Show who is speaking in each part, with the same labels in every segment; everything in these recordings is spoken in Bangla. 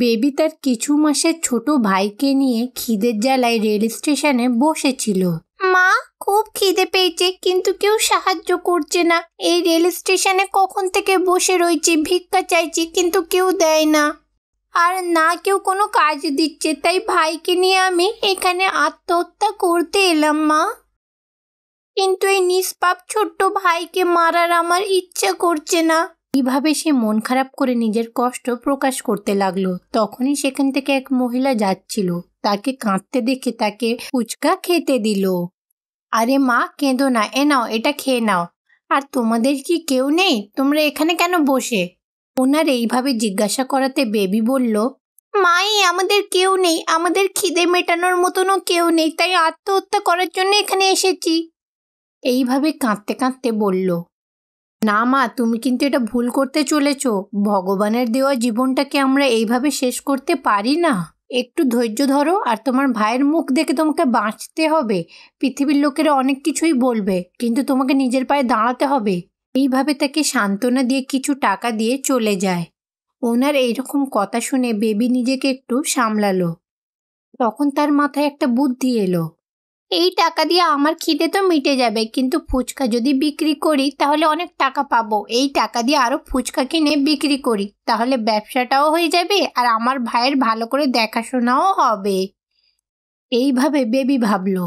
Speaker 1: বেবি তার কিছু মাসের ছোট ভাইকে নিয়ে খিদের জ্বালায় রেল স্টেশনে বসেছিল মা খুব খিদে পেয়েছে কিন্তু কেউ সাহায্য করছে না এই রেল স্টেশনে কখন থেকে বসে রয়েছি ভিক্ষা চাইছি কিন্তু কেউ দেয় না আর না কেউ কোনো কাজ দিচ্ছে তাই ভাইকে নিয়ে আমি এখানে আত্মহত্যা করতে এলাম মা কিন্তু এই নিষ্পাপ ছোট্ট ভাইকে মারার আমার ইচ্ছা করছে না কিভাবে সে মন খারাপ করে নিজের কষ্ট প্রকাশ করতে লাগলো তখনই সেখান থেকে এক মহিলা যাচ্ছিল তাকে কাঁদতে দেখে তাকে ফুচকা খেতে দিল আরে মা কেঁদো না এ নাও এটা খেয়ে নাও আর তোমাদের কি কেউ নেই তোমরা এখানে কেন বসে ওনার এইভাবে জিজ্ঞাসা করাতে বেবি বলল মাই আমাদের কেউ নেই আমাদের খিদে মেটানোর মতনও কেউ নেই তাই আত্মহত্যা করার জন্য এখানে এসেছি এইভাবে কাঁদতে কাঁদতে বলল না মা তুমি কিন্তু এটা ভুল করতে চলেছ ভগবানের দেওয়া জীবনটাকে আমরা এইভাবে শেষ করতে পারি না একটু ধৈর্য ধরো আর তোমার ভাইয়ের মুখ দেখে তোমাকে বাঁচতে হবে পৃথিবীর লোকেরা অনেক কিছুই বলবে কিন্তু তোমাকে নিজের পায়ে দাঁড়াতে হবে এইভাবে তাকে সান্ত্বনা দিয়ে কিছু টাকা দিয়ে চলে যায় ওনার এইরকম কথা শুনে বেবি নিজেকে একটু সামলালো তখন তার মাথায় একটা বুদ্ধি এলো এই টাকা দিয়ে আমার খিদে তো মিটে যাবে কিন্তু ফুচকা যদি বিক্রি করি তাহলে অনেক টাকা পাবো এই টাকা দিয়ে আরও ফুচকা কিনে বিক্রি করি তাহলে ব্যবসাটাও হয়ে যাবে আর আমার ভাইয়ের ভালো করে দেখাশোনাও হবে এইভাবে বেবি ভাবলো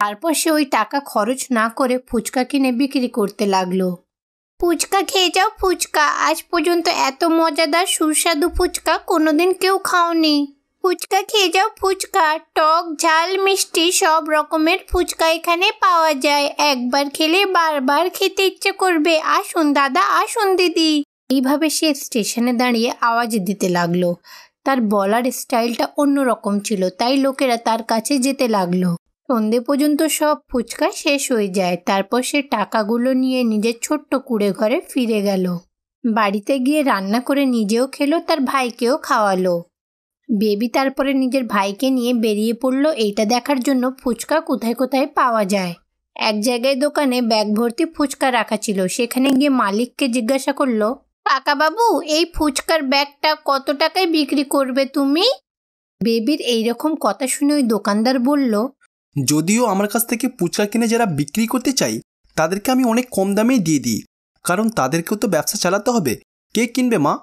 Speaker 1: তারপর সে ওই টাকা খরচ না করে ফুচকা কিনে বিক্রি করতে লাগলো ফুচকা খেয়ে যাও ফুচকা আজ পর্যন্ত এত মজাদার সুস্বাদু ফুচকা কোনোদিন কেউ খাওনি ফুচকা খেয়ে যাও ফুচকা টক ঝাল মিষ্টি সব রকমের ফুচকা এখানে পাওয়া যায় একবার খেলে বারবার খেতে ইচ্ছে করবে আসুন দাদা আসুন দিদি এইভাবে সে স্টেশনে দাঁড়িয়ে আওয়াজ দিতে লাগলো তার বলার স্টাইলটা অন্যরকম ছিল তাই লোকেরা তার কাছে যেতে লাগলো সন্ধে পর্যন্ত সব ফুচকা শেষ হয়ে যায় তারপর সে টাকাগুলো নিয়ে নিজের ছোট্ট কুড়ে ঘরে ফিরে গেল বাড়িতে গিয়ে রান্না করে নিজেও খেলো তার ভাইকেও খাওয়ালো বেবি তারপরে নিজের ভাইকে নিয়ে বেরিয়ে পড়ল এইটা দেখার জন্য ফুচকা কোথায় কোথায় পাওয়া যায় এক জায়গায় দোকানে ব্যাগ ভর্তি ফুচকা রাখা ছিল সেখানে গিয়ে মালিককে জিজ্ঞাসা করলো বাবু এই ফুচকার ব্যাগটা কত টাকায় বিক্রি করবে তুমি বেবির এই রকম কথা শুনে ওই দোকানদার বলল
Speaker 2: যদিও আমার কাছ থেকে ফুচকা কিনে যারা বিক্রি করতে চাই তাদেরকে আমি অনেক কম দামেই দিয়ে দিই কারণ তাদেরকেও তো ব্যবসা চালাতে হবে কে কিনবে মা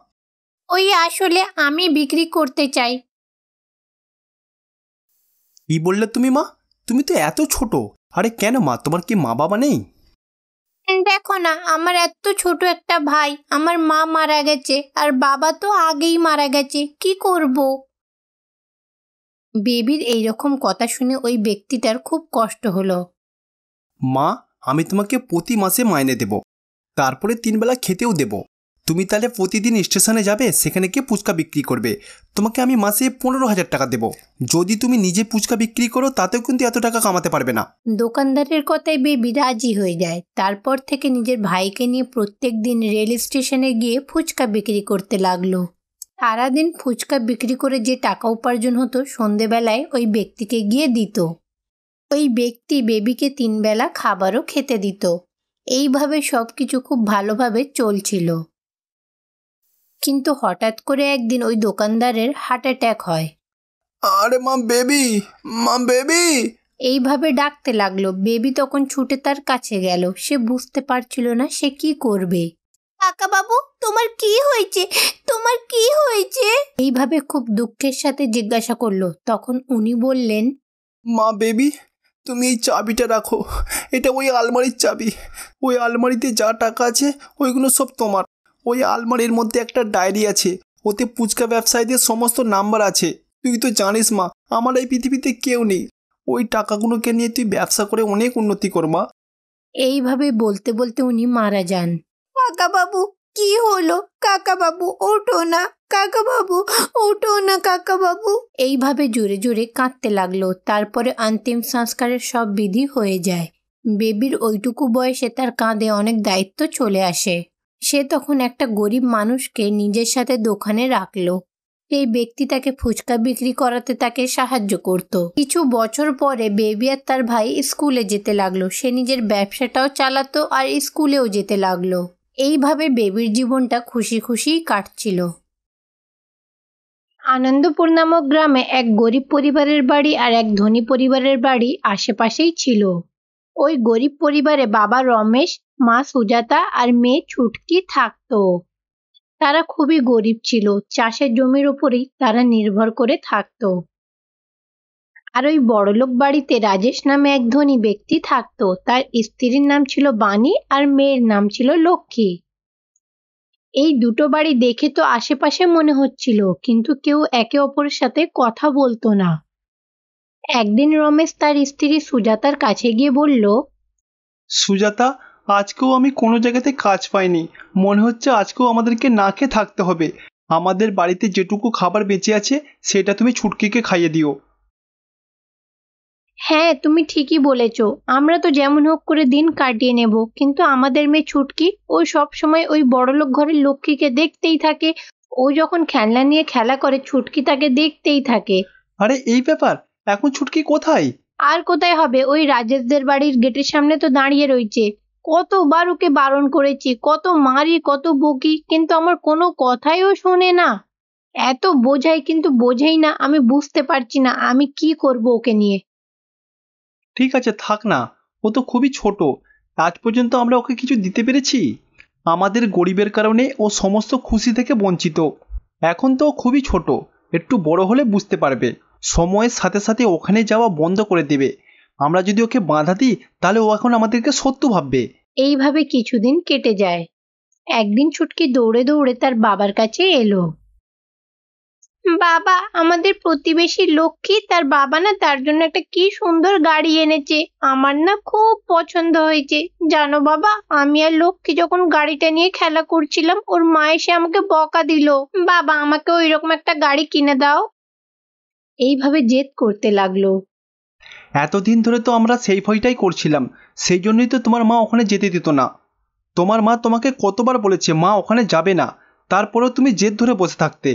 Speaker 1: ওই আসলে আমি বিক্রি করতে চাই
Speaker 2: কি বললে তুমি মা তুমি তো এত ছোট আরে কেন মা তোমার কি মা বাবা নেই
Speaker 1: দেখো না আমার এত ছোট একটা ভাই আমার মা মারা গেছে আর বাবা তো আগেই মারা গেছে কি করব বেবির এই রকম কথা শুনে ওই ব্যক্তিটার খুব কষ্ট হলো
Speaker 2: মা আমি তোমাকে প্রতি মাসে মাইনে দেব তারপরে তিনবেলা খেতেও দেবো তুমি তাহলে প্রতিদিন স্টেশনে যাবে সেখানে গিয়ে ফুচকা বিক্রি করবে তোমাকে আমি মাসে পনেরো হাজার টাকা দেবো যদি তুমি নিজে ফুচকা বিক্রি করো তাতেও কিন্তু এত টাকা কামাতে পারবে না
Speaker 1: দোকানদারের কথায় বেবি রাজি হয়ে যায় তারপর থেকে নিজের ভাইকে নিয়ে প্রত্যেক দিন রেল স্টেশনে গিয়ে ফুচকা বিক্রি করতে লাগলো সারাদিন ফুচকা বিক্রি করে যে টাকা উপার্জন হতো সন্ধেবেলায় ওই ব্যক্তিকে গিয়ে দিত ওই ব্যক্তি বেবিকে তিনবেলা খাবারও খেতে দিত এইভাবে সব কিছু খুব ভালোভাবে চলছিল কিন্তু হঠাৎ করে একদিন ওই দোকানদারের হার্ট অ্যাট্যাক হয়
Speaker 2: আরে মা বেবি
Speaker 1: মা বেবি এইভাবে ডাকতে লাগলো বেবি তখন ছুটে তার কাছে গেল সে বুঝতে পারছিল না সে কি করবে কাকা বাবু তোমার কি হয়েছে তোমার কি হয়েছে এইভাবে খুব দুঃখের সাথে জিজ্ঞাসা করলো তখন উনি বললেন
Speaker 2: মা বেবি তুমি এই চাবিটা রাখো এটা ওই আলমারির চাবি ওই আলমারিতে যা টাকা আছে ওইগুলো সব তোমার ওই আলমারির মধ্যে একটা ডায়েরি আছে ওতে পুচকা ব্যবসায়ীদের সমস্ত নাম্বার আছে তুই তো জানিস মা আমার এই পৃথিবীতে কেউ নেই ওই টাকাগুলোকে নিয়ে তুই ব্যবসা করে অনেক উন্নতি কর মা
Speaker 1: এইভাবে বলতে বলতে উনি মারা যান কাকা বাবু কি হলো কাকা বাবু ওঠো না কাকা বাবু ওঠো না কাকা বাবু এইভাবে জোরে জোরে কাঁদতে লাগলো তারপরে অন্তিম সংস্কারের সব বিধি হয়ে যায় বেবির ওইটুকু বয়সে তার কাঁধে অনেক দায়িত্ব চলে আসে সে তখন একটা গরিব মানুষকে নিজের সাথে দোকানে রাখলো এই ব্যক্তি তাকে ফুচকা বিক্রি করাতে তাকে সাহায্য করত কিছু বছর পরে বেবি আর তার ভাই স্কুলে যেতে লাগলো সে নিজের ব্যবসাটাও চালাতো আর স্কুলেও যেতে লাগলো এইভাবে বেবির জীবনটা খুশি খুশি কাটছিল আনন্দপুর নামক গ্রামে এক গরিব পরিবারের বাড়ি আর এক ধনী পরিবারের বাড়ি আশেপাশেই ছিল ওই গরিব পরিবারে বাবা রমেশ মা সুজাতা আর মেয়ে ছুটকি থাকত তারা খুবই গরিব ছিল চাষের জমির ওপরেই তারা নির্ভর করে থাকত আর ওই বড়লোক বাড়িতে রাজেশ নামে এক ধনী ব্যক্তি থাকত তার স্ত্রীর নাম ছিল বাণী আর মেয়ের নাম ছিল লক্ষ্মী এই দুটো বাড়ি দেখে তো আশেপাশে মনে হচ্ছিল কিন্তু কেউ একে অপরের সাথে কথা বলতো না একদিন রমেশ তার স্ত্রী সুজাতার কাছে গিয়ে বলল
Speaker 2: সুজাতা আজকেও আমি কোনো জায়গাতে কাজ পাইনি মনে হচ্ছে আজকেও আমাদেরকে না খেয়ে থাকতে হবে আমাদের বাড়িতে যেটুকু খাবার বেঁচে আছে সেটা তুমি ছুটকিকে খাইয়ে দিও
Speaker 1: হ্যাঁ তুমি ঠিকই বলেছ আমরা তো যেমন হোক করে দিন কাটিয়ে নেব কিন্তু আমাদের মেয়ে ছুটকি ও সব সময় ওই বড়লোক ঘরের লক্ষ্মীকে দেখতেই থাকে ও যখন খেলনা নিয়ে খেলা করে ছুটকি তাকে দেখতেই থাকে
Speaker 2: আরে এই ব্যাপার এখন ছুটকি কোথায়
Speaker 1: আর কোথায় হবে ওই রাজেশদের বাড়ির গেটের সামনে তো দাঁড়িয়ে রয়েছে কতবার ওকে বারণ করেছি কত মারি কত বকি কিন্তু আমার কোনো কথাই ও শোনে না এত বোঝাই কিন্তু বোঝাই না আমি বুঝতে পারছি না আমি কি করব ওকে নিয়ে
Speaker 2: ঠিক আছে থাক না ও তো খুবই ছোট আজ পর্যন্ত আমরা ওকে কিছু দিতে পেরেছি আমাদের গরিবের কারণে ও সমস্ত খুশি থেকে বঞ্চিত এখন তো খুবই ছোট একটু বড় হলে বুঝতে পারবে সময়ের সাথে সাথে ওখানে যাওয়া বন্ধ করে দেবে আমরা যদি ওকে বাঁধা দিই তাহলে ও এখন আমাদেরকে সত্য ভাববে
Speaker 1: এইভাবে কিছুদিন কেটে যায় একদিন ছুটকি দৌড়ে দৌড়ে তার বাবার কাছে এলো বাবা আমাদের প্রতিবেশী লক্ষ্মী তার বাবা না তার জন্য একটা কি সুন্দর গাড়ি এনেছে আমার না খুব পছন্দ হয়েছে জানো বাবা আমি আর লক্ষ্মী যখন গাড়িটা নিয়ে খেলা করছিলাম ওর মা এসে আমাকে বকা দিল বাবা আমাকে ওই রকম একটা গাড়ি কিনে দাও এইভাবে জেদ করতে লাগলো
Speaker 2: এতদিন ধরে তো আমরা সেই ভয়টাই করছিলাম সেই জন্যই তো তোমার মা ওখানে যেতে দিত না তোমার মা তোমাকে কতবার বলেছে মা ওখানে যাবে না তারপরেও তুমি জেদ ধরে বসে থাকতে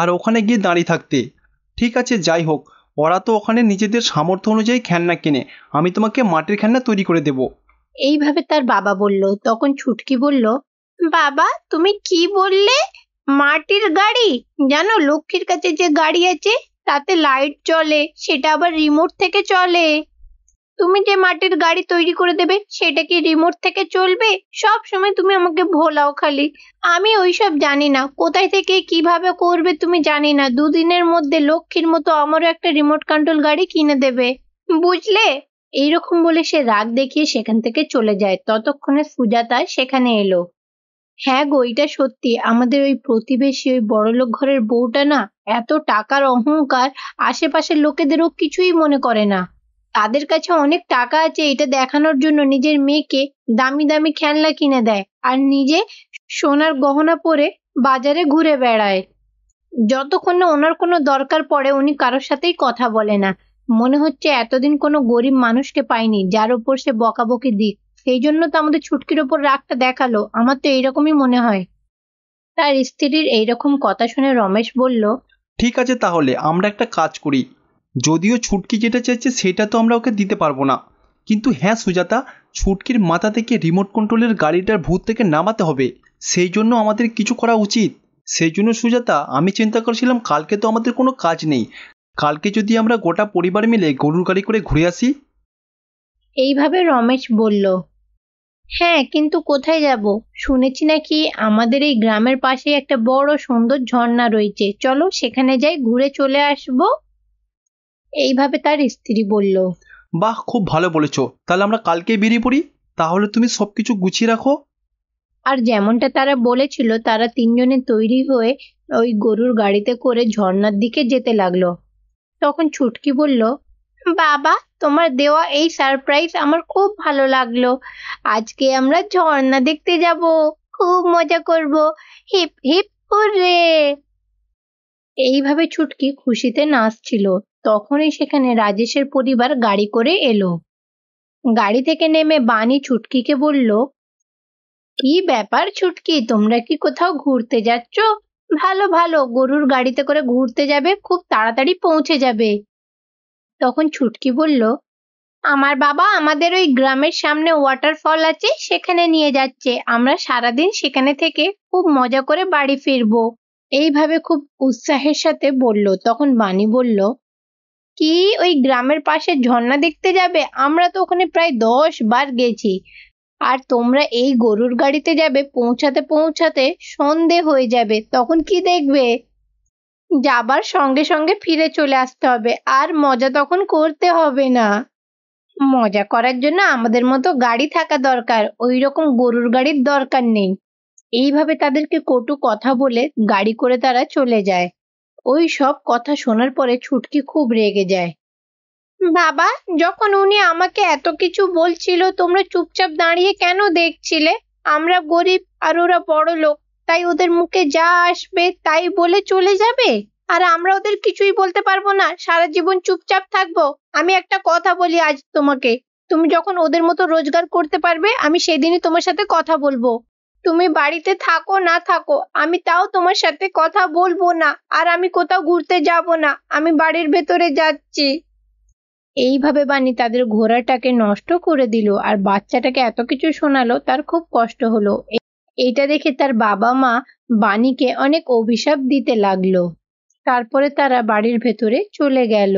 Speaker 2: আর ওখানে গিয়ে দাঁড়িয়ে থাকতে ঠিক আছে যাই হোক ওরা তো ওখানে নিজেদের সামর্থ্য অনুযায়ী খেলনা কেনে আমি তোমাকে মাটির খেলনা তৈরি করে দেব
Speaker 1: এইভাবে তার বাবা বলল তখন ছুটকি বলল বাবা তুমি কি বললে মাটির গাড়ি জানো লক্ষ্মীর কাছে যে গাড়ি আছে তাতে লাইট চলে সেটা আবার রিমোট থেকে চলে তুমি যে মাটির গাড়ি তৈরি করে দেবে সেটা কি রিমোট থেকে চলবে সব সময় তুমি আমাকে ভোলাও খালি আমি ওইসব জানি না কোথায় থেকে কিভাবে করবে তুমি জানি না দুদিনের মধ্যে লক্ষ্মীর মতো আমারও একটা রিমোট কন্ট্রোল গাড়ি কিনে দেবে বুঝলে এইরকম বলে সে রাগ দেখিয়ে সেখান থেকে চলে যায় ততক্ষণে সুজাতা সেখানে এলো হ্যাঁ গো এটা সত্যি আমাদের ওই প্রতিবেশী ওই বড়লোক ঘরের বউটা না এত টাকার অহংকার আশেপাশের লোকেদেরও কিছুই মনে করে না তাদের কাছে অনেক টাকা আছে এটা দেখানোর জন্য নিজের মেয়েকে দামি দামি খেলনা কিনে দেয় আর নিজে সোনার গহনা পরে বাজারে ঘুরে বেড়ায় যতক্ষণ না ওনার কোনো দরকার পড়ে উনি কারোর সাথেই কথা বলে না মনে হচ্ছে এতদিন কোনো গরিব মানুষকে পাইনি যার উপর সে বকাবকি দিক সেই জন্য তো আমাদের ছুটকির ওপর রাগটা দেখালো আমার তো এইরকমই মনে হয় তার স্ত্রীর এইরকম কথা শুনে রমেশ বলল
Speaker 2: ঠিক আছে তাহলে আমরা একটা কাজ করি যদিও ছুটকি যেটা চাইছে সেটা তো আমরা ওকে দিতে পারবো না কিন্তু হ্যাঁ সুজাতা ছুটকির মাথা থেকে রিমোট কন্ট্রোলের গাড়িটার ভূত থেকে নামাতে হবে সেই জন্য আমাদের কিছু করা উচিত সেই জন্য সুজাতা আমি চিন্তা করছিলাম কালকে তো আমাদের কোনো কাজ নেই কালকে যদি আমরা গোটা পরিবার মিলে গরুর গাড়ি করে ঘুরে আসি
Speaker 1: এইভাবে রমেশ বলল হ্যাঁ কিন্তু কোথায় যাব শুনেছি নাকি আমাদের এই গ্রামের পাশে একটা বড় সুন্দর ঝর্ণা রয়েছে চলো সেখানে যাই ঘুরে চলে আসব এইভাবে তার স্ত্রী বলল
Speaker 2: বাহ খুব ভালো বলেছো তাহলে আমরা কালকে বেরিয়ে পড়ি তাহলে তুমি সবকিছু গুছিয়ে রাখো
Speaker 1: আর যেমনটা তারা বলেছিল তারা তিনজনে তৈরি হয়ে ওই গরুর গাড়িতে করে ঝর্ণার দিকে যেতে লাগলো তখন ছুটকি বলল বাবা তোমার দেওয়া এই সারপ্রাইজ আমার খুব ভালো লাগলো আজকে আমরা ঝর্ণা দেখতে যাব খুব মজা করব হিপ হিপ হুররে এইভাবে ছুটকি খুশিতে নাচছিল তখনই সেখানে রাজেশের পরিবার গাড়ি করে এলো গাড়ি থেকে নেমে বানি ছুটকিকে বলল কি ব্যাপার ছুটকি তোমরা কি কোথাও ঘুরতে যাচ্ছ ভালো ভালো গরুর গাড়িতে করে ঘুরতে যাবে খুব তাড়াতাড়ি পৌঁছে যাবে তখন ছুটকি বলল আমার বাবা আমাদের ওই গ্রামের সামনে ওয়াটারফল আছে সেখানে নিয়ে যাচ্ছে আমরা সারাদিন সেখানে থেকে খুব মজা করে বাড়ি ফিরবো এইভাবে খুব উৎসাহের সাথে বলল তখন বাণী বলল কি ওই গ্রামের পাশে ঝর্ণা দেখতে যাবে আমরা তো ওখানে প্রায় দশ বার গেছি আর তোমরা এই গরুর গাড়িতে যাবে পৌঁছাতে পৌঁছাতে সন্ধে হয়ে যাবে তখন কি দেখবে যাবার সঙ্গে সঙ্গে ফিরে চলে আসতে হবে আর মজা তখন করতে হবে না মজা করার জন্য আমাদের মতো গাড়ি থাকা দরকার ওই রকম গরুর গাড়ির দরকার নেই এইভাবে তাদেরকে কটু কথা বলে গাড়ি করে তারা চলে যায় ওই সব কথা শোনার পরে ছুটকি খুব রেগে যায় বাবা যখন উনি আমাকে এত কিছু বলছিল তোমরা চুপচাপ দাঁড়িয়ে কেন দেখছিলে আমরা গরিব আর ওরা বড় লোক তাই ওদের মুখে যা আসবে তাই বলে চলে যাবে আর আমরা ওদের কিছুই বলতে পারবো না সারা জীবন চুপচাপ থাকবো আমি একটা কথা বলি আজ তোমাকে তুমি যখন ওদের মতো রোজগার করতে পারবে আমি সেদিনই তোমার সাথে কথা বলবো তুমি বাড়িতে থাকো না থাকো আমি তাও তোমার সাথে কথা বলবো না আর আমি কোথাও ঘুরতে যাব না আমি বাড়ির ভেতরে যাচ্ছি এইভাবে বানি তাদের ঘোড়াটাকে নষ্ট করে দিল আর বাচ্চাটাকে এত কিছু শোনালো তার খুব কষ্ট হলো এটা দেখে তার বাবা মা বাণীকে অনেক অভিশাপ দিতে লাগলো তারপরে তারা বাড়ির ভেতরে চলে গেল